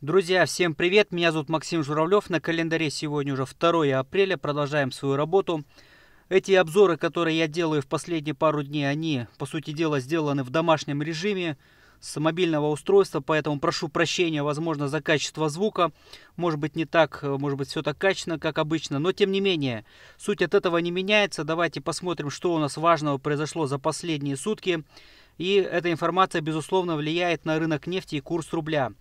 Друзья, всем привет! Меня зовут Максим Журавлев. На календаре сегодня уже 2 апреля. Продолжаем свою работу. Эти обзоры, которые я делаю в последние пару дней, они, по сути дела, сделаны в домашнем режиме с мобильного устройства, поэтому прошу прощения, возможно, за качество звука. Может быть, не так, может быть, все так качественно, как обычно, но тем не менее, суть от этого не меняется. Давайте посмотрим, что у нас важного произошло за последние сутки. И эта информация, безусловно, влияет на рынок нефти и курс рубля.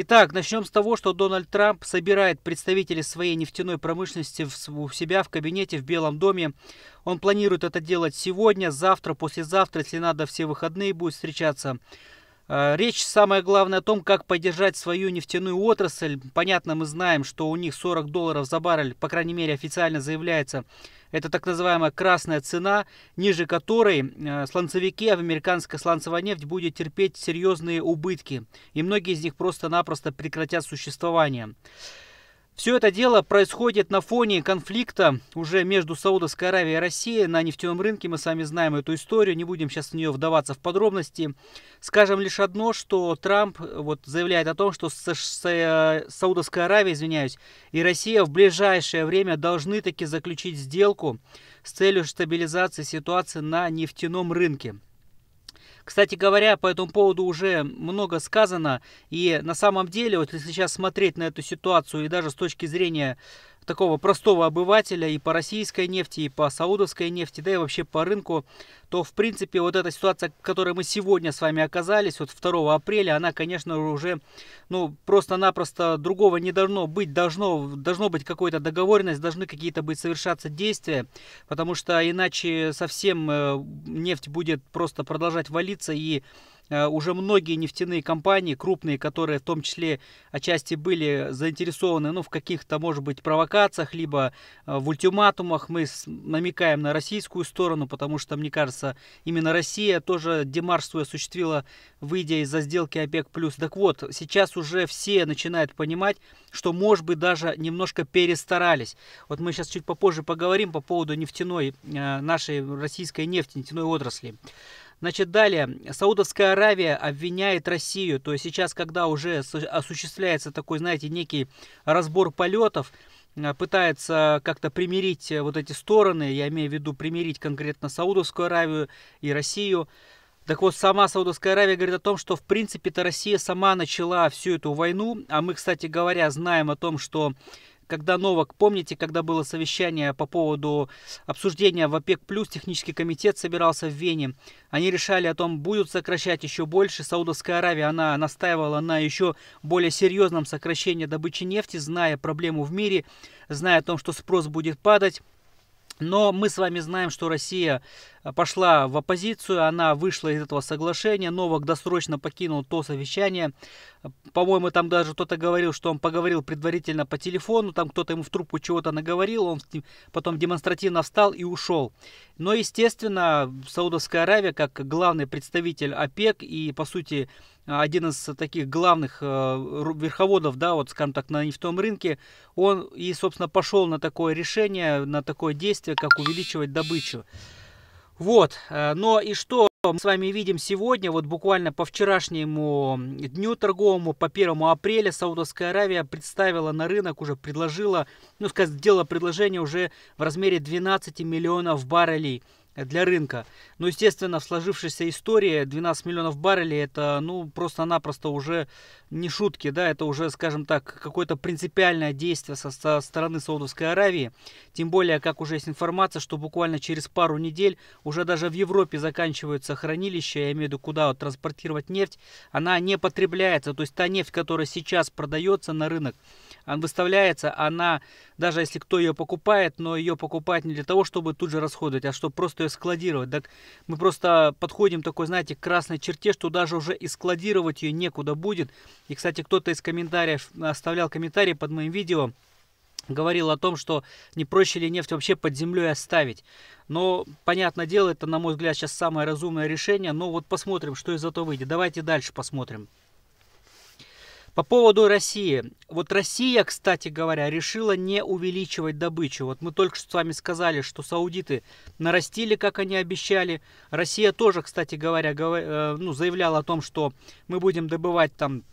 Итак, начнем с того, что Дональд Трамп собирает представителей своей нефтяной промышленности у себя в кабинете в Белом доме. Он планирует это делать сегодня, завтра, послезавтра, если надо, все выходные будет встречаться. А, речь самое главное о том, как поддержать свою нефтяную отрасль. Понятно, мы знаем, что у них 40 долларов за баррель, по крайней мере официально заявляется это так называемая красная цена, ниже которой э, сланцевики, а в американской сланцевой нефть будет терпеть серьезные убытки. И многие из них просто-напросто прекратят существование. Все это дело происходит на фоне конфликта уже между Саудовской Аравией и Россией на нефтяном рынке. Мы с вами знаем эту историю, не будем сейчас в нее вдаваться в подробности. Скажем лишь одно, что Трамп вот заявляет о том, что Саудовская Аравия, извиняюсь, и Россия в ближайшее время должны таки заключить сделку с целью стабилизации ситуации на нефтяном рынке. Кстати говоря, по этому поводу уже много сказано. И на самом деле, вот если сейчас смотреть на эту ситуацию, и даже с точки зрения такого простого обывателя и по российской нефти, и по саудовской нефти, да и вообще по рынку, то в принципе вот эта ситуация, в которой мы сегодня с вами оказались, вот 2 апреля, она, конечно, уже ну просто-напросто другого не должно быть, должно, должно быть какая-то договоренность, должны какие-то быть совершаться действия, потому что иначе совсем э, нефть будет просто продолжать валиться и Э, уже многие нефтяные компании, крупные, которые в том числе отчасти были заинтересованы ну, в каких-то, может быть, провокациях, либо э, в ультиматумах. Мы намекаем на российскую сторону, потому что, мне кажется, именно Россия тоже демарш свой осуществила, выйдя из-за сделки ОПЕК+. Так вот, сейчас уже все начинают понимать, что, может быть, даже немножко перестарались. Вот мы сейчас чуть попозже поговорим по поводу нефтяной, э, нашей российской нефти, нефтяной отрасли. Значит, далее. Саудовская Аравия обвиняет Россию. То есть сейчас, когда уже осуществляется такой, знаете, некий разбор полетов, э, пытается как-то примирить э, вот эти стороны, я имею в виду примирить конкретно Саудовскую Аравию и Россию. Так вот, сама Саудовская Аравия говорит о том, что в принципе-то Россия сама начала всю эту войну, а мы, кстати говоря, знаем о том, что когда Новак, помните, когда было совещание по поводу обсуждения в ОПЕК+, плюс технический комитет собирался в Вене. Они решали о том, будут сокращать еще больше. Саудовская Аравия, она настаивала на еще более серьезном сокращении добычи нефти, зная проблему в мире, зная о том, что спрос будет падать. Но мы с вами знаем, что Россия э, пошла в оппозицию, она вышла из этого соглашения, Новак досрочно покинул то совещание. По-моему, там даже кто-то говорил, что он поговорил предварительно по телефону, там кто-то ему в трубку чего-то наговорил, он потом демонстративно встал и ушел. Но, естественно, Саудовская Аравия, как главный представитель ОПЕК и, по сути, а, один из таких главных э, верховодов, да, вот, скажем так, на нефтовом рынке, он и, собственно, пошел на такое решение, на такое действие, как увеличивать добычу. Вот, э, но и что мы с вами видим сегодня, вот буквально по вчерашнему дню торговому, по 1 апреля Саудовская Аравия представила на рынок, уже предложила, ну, сказать, сделала предложение уже в размере 12 миллионов баррелей для рынка. Но, ну, естественно, в сложившейся истории 12 миллионов баррелей это, ну, просто-напросто уже не шутки, да, это уже, скажем так, какое-то принципиальное действие со, со стороны Саудовской Аравии. Тем более, как уже есть информация, что буквально через пару недель уже даже в Европе заканчиваются хранилища, я имею в виду, куда вот транспортировать нефть, она не потребляется. То есть та нефть, которая сейчас продается на рынок, она выставляется, она, даже если кто ее покупает, но ее покупать не для того, чтобы тут же расходовать, а чтобы просто ее складировать. Так мы просто подходим такой, знаете, к красной черте, что даже уже и складировать ее некуда будет. И, кстати, кто-то из комментариев оставлял комментарии под моим видео, говорил о том, что не проще ли нефть вообще под землей оставить. Но, понятное дело, это, на мой взгляд, сейчас самое разумное решение. Но вот посмотрим, что из этого выйдет. Давайте дальше посмотрим. По поводу России. Вот Россия, кстати говоря, решила не увеличивать добычу. Вот мы только что с вами сказали, что саудиты нарастили, как они обещали. Россия тоже, кстати говоря, э, ну, заявляла о том, что мы будем добывать там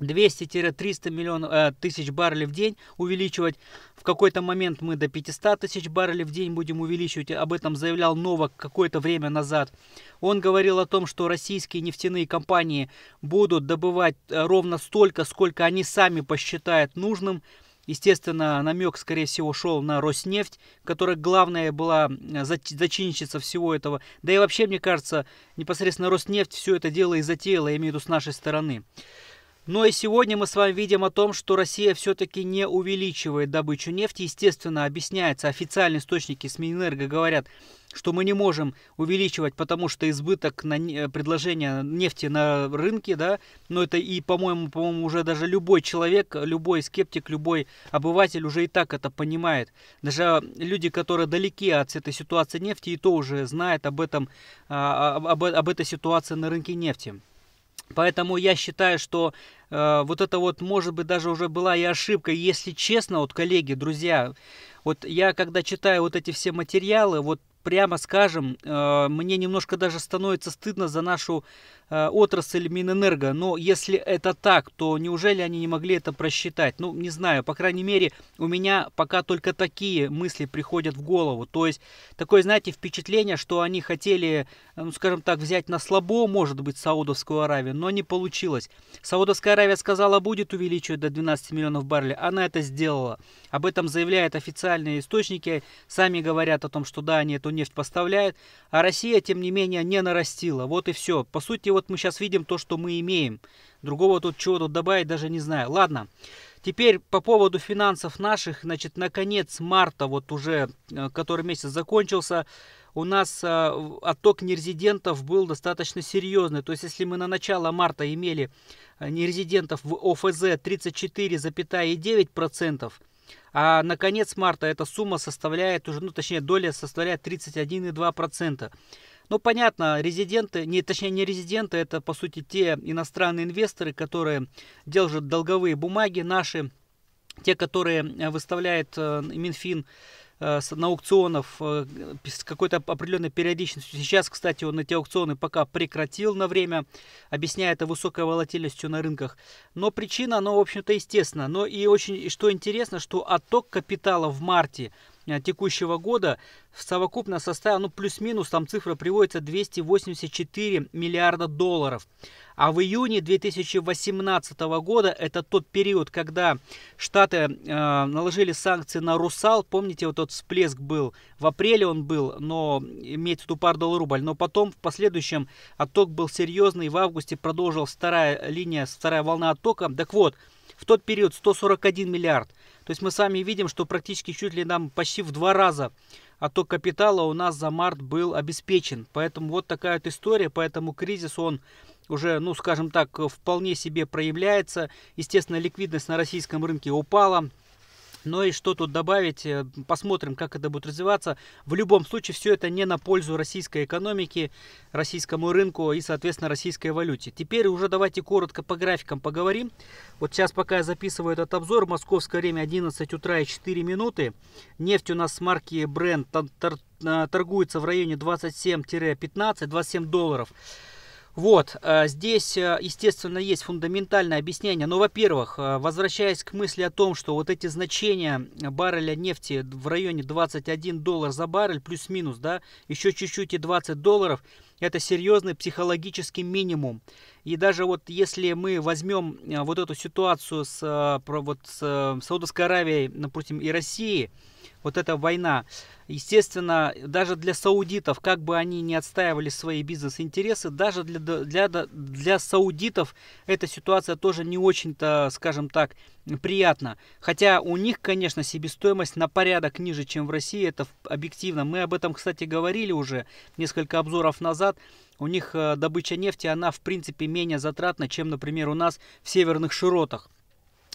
200-300 миллионов э, тысяч баррелей в день увеличивать. В какой-то момент мы до 500 тысяч баррелей в день будем увеличивать. Об этом заявлял Новак какое-то время назад. Он говорил о том, что российские нефтяные компании будут добывать э, ровно столько, сколько они сами посчитают нужным. Естественно, намек, скорее всего, шел на Роснефть, которая главная была э, зачинщица всего этого. Да и вообще, мне кажется, непосредственно Роснефть все это дело и затеяла, я имею в виду с нашей стороны. Но ну и сегодня мы с вами видим о том, что Россия все-таки не увеличивает добычу нефти. Естественно, объясняется, официальные источники с Минэнерго говорят, что мы не можем увеличивать, потому что избыток на э, предложения нефти на рынке, да, но это и, по-моему, по-моему, уже даже любой человек, любой скептик, любой обыватель уже и так это понимает. Даже люди, которые далеки от этой ситуации нефти, и то уже знают об этом, а, а, об, об этой ситуации на рынке нефти. Поэтому я считаю, что Э, вот это вот, может быть, даже уже была и ошибка, если честно, вот, коллеги, друзья, вот я когда читаю вот эти все материалы, вот прямо скажем, э, мне немножко даже становится стыдно за нашу э, отрасль Минэнерго. Но если это так, то неужели они не могли это просчитать? Ну, не знаю, по крайней мере, у меня пока только такие мысли приходят в голову. То есть, такое, знаете, впечатление, что они хотели, э, ну, скажем так, взять на слабо, может быть, Саудовскую Аравию, но не получилось. Саудовская Аравия сказала, будет увеличивать до 12 миллионов баррелей. Она это сделала. Об этом заявляют официальные источники. Сами говорят о том, что да, они это нефть поставляет, а Россия, тем не менее, не нарастила. Вот и все. По сути, вот мы сейчас видим то, что мы имеем. Другого тут чего тут добавить даже не знаю. Ладно. Теперь по поводу финансов наших, значит, на конец марта, вот уже, э, который месяц закончился, у нас э, отток нерезидентов был достаточно серьезный. То есть, если мы на начало марта имели э, нерезидентов в ОФЗ 34,9%, а на конец марта эта сумма составляет уже, ну точнее доля составляет 31,2%. Ну понятно, резиденты, не, точнее не резиденты, это по сути те иностранные инвесторы, которые держат долговые бумаги наши, те, которые э, выставляет э, Минфин Э, на аукционов э, с какой-то определенной периодичностью. Сейчас, кстати, он эти аукционы пока прекратил на время, объясняя это высокой волатильностью на рынках. Но причина, она, в общем-то, естественна. Но и очень, и что интересно, что отток капитала в марте – Э, текущего года в совокупно составе, ну плюс-минус, там цифра приводится 284 миллиарда долларов. А в июне 2018 года, это тот период, когда Штаты э, наложили санкции на Русал, помните, вот тот всплеск был, в апреле он был, но имеется в виду пар доллар-рубль, но потом в последующем отток был серьезный, в августе продолжил вторая линия, вторая волна оттока. Так вот, в тот период 141 миллиард. То есть мы сами видим, что практически чуть ли нам почти в два раза отток капитала у нас за март был обеспечен. Поэтому вот такая вот история, поэтому кризис он уже, ну скажем так, вполне себе проявляется. Естественно, ликвидность на российском рынке упала, ну и что тут добавить, э, посмотрим, как это будет развиваться. В любом случае, все это не на пользу российской экономики, российскому рынку и, соответственно, российской валюте. Теперь уже давайте коротко по графикам поговорим. Вот сейчас, пока я записываю этот обзор, московское время 11 утра и 4 минуты. Нефть у нас с марки Brent э, торгуется в районе 27-15, 27 долларов. Вот, э, здесь, э, естественно, есть фундаментальное объяснение. Но, во-первых, э, возвращаясь к мысли о том, что вот эти значения барреля нефти в районе 21 доллар за баррель, плюс-минус, да, еще чуть-чуть и 20 долларов – это серьезный психологический минимум. И даже вот если мы возьмем э, вот эту ситуацию с, э, вот с э, Саудовской Аравией, допустим, и Россией, вот эта война, естественно, даже для саудитов, как бы они ни отстаивали свои бизнес-интересы, даже для, для, для саудитов эта ситуация тоже не очень-то, скажем так, приятно. Хотя у них, конечно, себестоимость на порядок ниже, чем в России, это объективно. Мы об этом, кстати, говорили уже несколько обзоров назад. У них э, добыча нефти, она, в принципе, менее затратна, чем, например, у нас в северных широтах.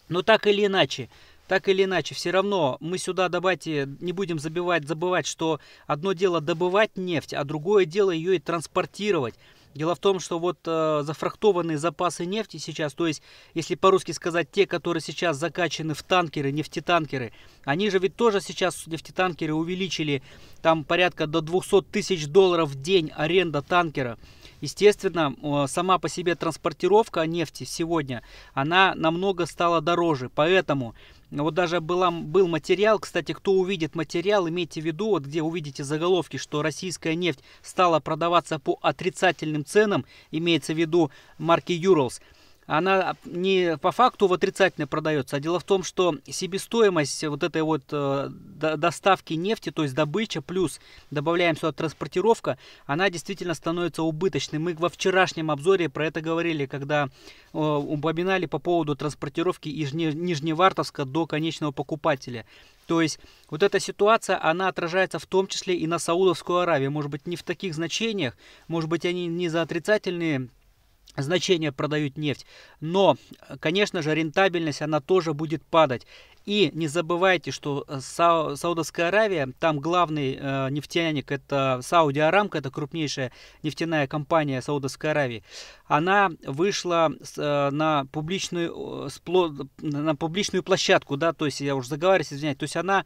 Но так или иначе, так или иначе, все равно мы сюда давайте не будем забивать, забывать, что одно дело добывать нефть, а другое дело ее и транспортировать. Дело в том, что вот э, зафрахтованные запасы нефти сейчас, то есть, если по-русски сказать, те, которые сейчас закачаны в танкеры, нефтетанкеры, они же ведь тоже сейчас нефтетанкеры увеличили там порядка до 200 тысяч долларов в день аренда танкера. Естественно, э, сама по себе транспортировка нефти сегодня, она намного стала дороже, поэтому... Ну, вот даже была, был материал, кстати, кто увидит материал, имейте в виду, вот где увидите заголовки, что российская нефть стала продаваться по отрицательным ценам, имеется в виду марки Urals – она не по факту в отрицательной продается, а дело в том, что себестоимость вот этой вот э, доставки нефти, то есть добыча, плюс добавляем сюда транспортировка, она действительно становится убыточной. Мы во вчерашнем обзоре про это говорили, когда э, упоминали по поводу транспортировки из Нижневартовска до конечного покупателя. То есть вот эта ситуация, она отражается в том числе и на Саудовскую Аравию. Может быть, не в таких значениях, может быть, они не за отрицательные значение продают нефть. Но, э, конечно же, рентабельность она тоже будет падать. И не забывайте, что э, Сау Саудовская Аравия, там главный э, нефтяник это Сауди Арамка, это крупнейшая нефтяная компания Саудовской Аравии. Она вышла э, на публичную спло, на публичную площадку, да, то есть я уже заговариваюсь, извиняюсь, то есть она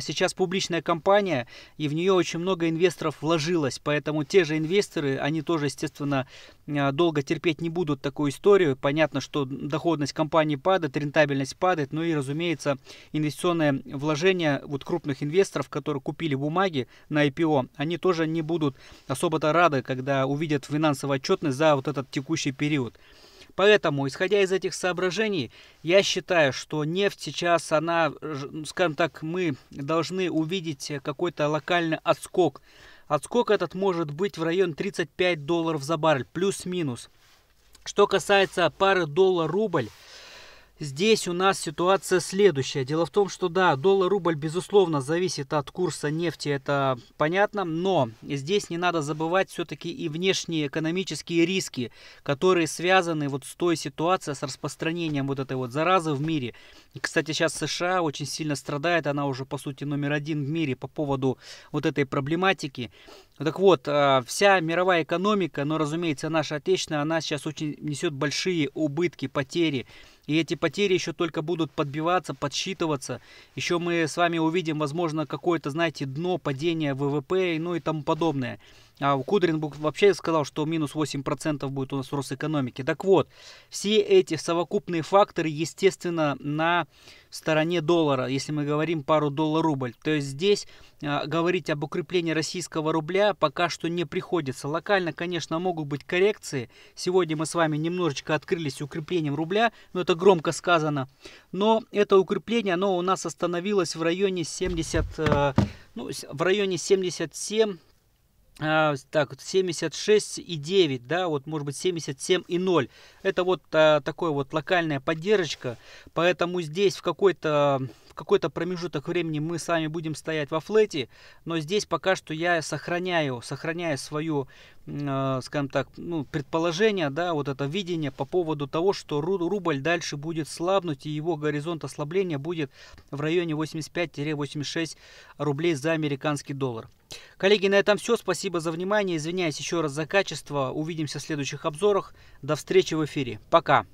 сейчас публичная компания, и в нее очень много инвесторов вложилось, поэтому те же инвесторы, они тоже, естественно, э, долго терпеть не будут такую историю. Понятно, что доходность компании падает, рентабельность падает, ну и, разумеется, инвестиционные вложения вот крупных инвесторов, которые купили бумаги на IPO, они тоже не будут особо-то рады, когда увидят финансовую отчетность за вот этот текущий период. Поэтому, исходя из этих соображений, я считаю, что нефть сейчас, она, ну, скажем так, мы должны увидеть какой-то локальный отскок. Отскок этот может быть в район 35 долларов за баррель, плюс-минус. Что касается пары доллар-рубль, Здесь у нас ситуация следующая. Дело в том, что да, доллар-рубль безусловно зависит от курса нефти, это понятно, но здесь не надо забывать все-таки и внешние экономические риски, которые связаны вот с той ситуацией, с распространением вот этой вот заразы в мире. И, кстати, сейчас США очень сильно страдает, она уже по сути номер один в мире по поводу вот этой проблематики. Ну так вот, а, вся мировая экономика, но, ну, разумеется, наша отечественная, она сейчас очень несет большие убытки, потери. И эти потери еще только будут подбиваться, подсчитываться. Еще мы с вами увидим, возможно, какое-то, знаете, дно, падения ВВП, ну и тому подобное. А Кудрин вообще сказал, что минус 8% будет у нас рост экономики. Так вот, все эти совокупные факторы, естественно, на стороне доллара, если мы говорим пару доллар-рубль. То есть здесь а, говорить об укреплении российского рубля пока что не приходится. Локально, конечно, могут быть коррекции. Сегодня мы с вами немножечко открылись укреплением рубля, но это громко сказано. Но это укрепление, оно у нас остановилось в районе 70, э, ну, в районе 77 а, так вот 76 и 9 да вот может быть 77 и 0 это вот а, такое вот локальная поддержка поэтому здесь в какой-то в какой-то промежуток времени мы с вами будем стоять во флете но здесь пока что я сохраняю сохраняю свою э, скажем так ну, предположение да вот это видение по поводу того что ру рубль дальше будет слабнуть и его горизонт ослабления будет в районе 85-86 рублей за американский доллар Коллеги, на этом все. Спасибо за внимание. Извиняюсь еще раз за качество. Увидимся в следующих обзорах. До встречи в эфире. Пока.